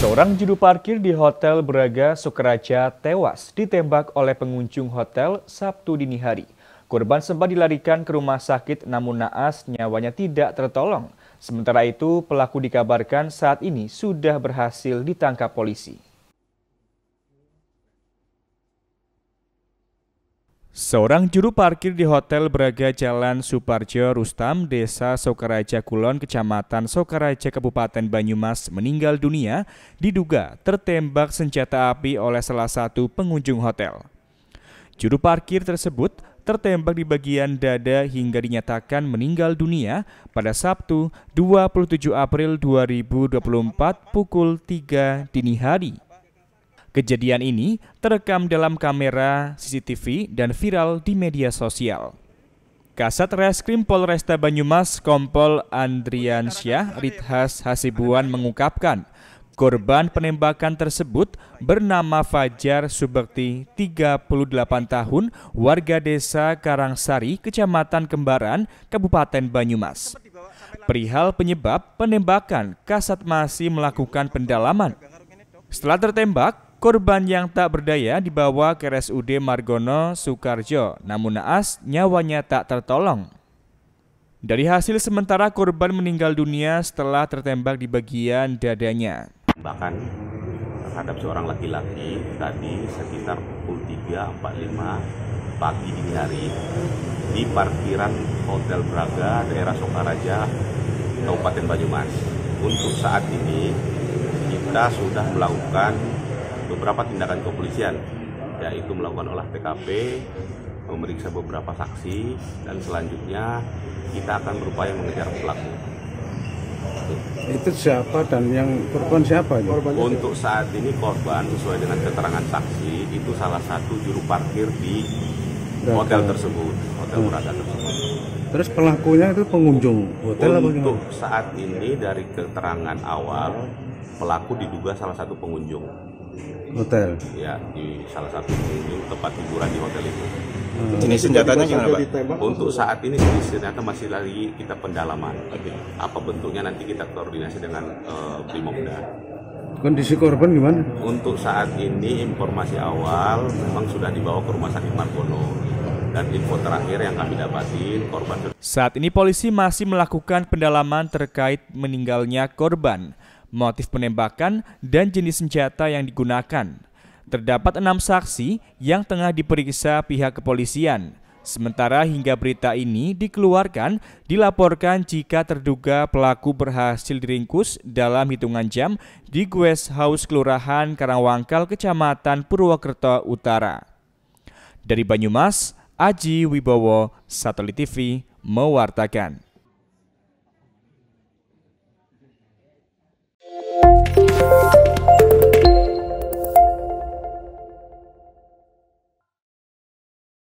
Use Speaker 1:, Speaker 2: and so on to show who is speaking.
Speaker 1: Seorang juru parkir di Hotel Braga Sukaraja tewas ditembak oleh pengunjung hotel Sabtu dini hari. Korban sempat dilarikan ke rumah sakit namun naas nyawanya tidak tertolong. Sementara itu pelaku dikabarkan saat ini sudah berhasil ditangkap polisi. Seorang juru parkir di Hotel Braga Jalan Suparjo Rustam, Desa Sokaraja Kulon, Kecamatan Sokaraja, Kabupaten Banyumas meninggal dunia diduga tertembak senjata api oleh salah satu pengunjung hotel. Juru parkir tersebut tertembak di bagian dada hingga dinyatakan meninggal dunia pada Sabtu 27 April 2024 pukul 3 dini hari. Kejadian ini terekam dalam kamera CCTV dan viral di media sosial. Kasat Reskrim Polresta Banyumas Kompol Andrian Syah Rithas Hasibuan mengungkapkan, korban penembakan tersebut bernama Fajar Subakti 38 tahun, warga desa Karangsari, Kecamatan Kembaran, Kabupaten Banyumas. Perihal penyebab penembakan, Kasat masih melakukan pendalaman. Setelah tertembak, Korban yang tak berdaya dibawa ke RSUD Margono Sukarjo, namun naas nyawanya tak tertolong. Dari hasil sementara korban meninggal dunia setelah tertembak di bagian dadanya. Bahkan terhadap seorang laki-laki tadi sekitar pukul 3.45 pagi dini
Speaker 2: hari di parkiran Hotel Braga, daerah Sokaraja, Kabupaten Banyumas. Untuk saat ini kita sudah melakukan beberapa tindakan kepolisian yaitu melakukan olah TKP, memeriksa beberapa saksi dan selanjutnya kita akan berupaya mengejar pelaku. Itu siapa dan yang korban siapa? Ya? Korban Untuk saat ini korban sesuai dengan keterangan saksi itu salah satu juru parkir di Beraka. hotel tersebut, hotel Muraka tersebut. Terus pelakunya itu pengunjung hotel Untuk apa saat ini dari keterangan awal pelaku diduga salah satu pengunjung hotel. Ya di salah satu ini tempat hiburan di hotel itu. Hmm. jenis senjatanya gimana Pak? Untuk saat ini jenis senjata masih lagi kita pendalaman. Okay. Apa bentuknya nanti kita koordinasi dengan uh, eh, Brimopda. Kondisi korban gimana? Untuk saat ini informasi awal memang sudah dibawa ke rumah sakit Margono dan info terakhir yang kami dapati korban.
Speaker 1: Saat ini polisi masih melakukan pendalaman terkait meninggalnya korban motif penembakan, dan jenis senjata yang digunakan. Terdapat enam saksi yang tengah diperiksa pihak kepolisian. Sementara hingga berita ini dikeluarkan, dilaporkan jika terduga pelaku berhasil diringkus dalam hitungan jam di Guest House Kelurahan Karangwangkal, Kecamatan Purwokerto Utara. Dari Banyumas, Aji Wibowo, Satelit TV, mewartakan.